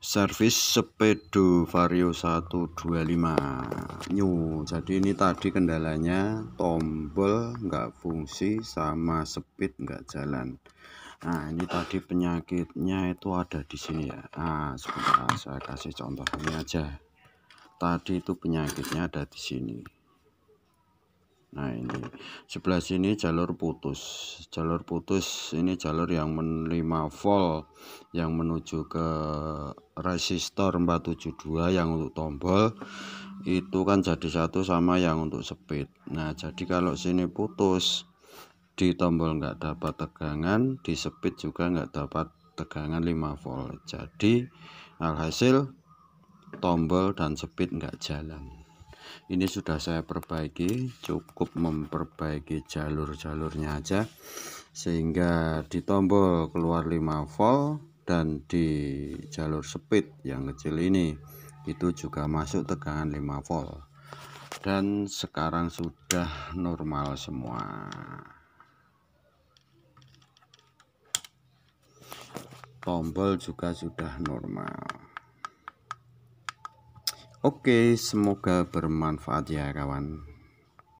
servis sepedo vario 125 new jadi ini tadi kendalanya tombol nggak fungsi sama speed nggak jalan nah ini tadi penyakitnya itu ada di sini ya nah sebentar saya kasih contoh ini aja tadi itu penyakitnya ada di sini nah ini sebelah sini jalur putus jalur putus ini jalur yang 5 volt yang menuju ke resistor 472 yang untuk tombol itu kan jadi satu sama yang untuk speed nah jadi kalau sini putus di tombol nggak dapat tegangan di speed juga nggak dapat tegangan 5 volt jadi alhasil tombol dan speed nggak jalan ini sudah saya perbaiki cukup memperbaiki jalur-jalurnya aja sehingga di tombol keluar 5 volt dan di jalur speed yang kecil ini itu juga masuk tegangan 5 volt dan sekarang sudah normal semua tombol juga sudah normal Oke, semoga bermanfaat ya kawan.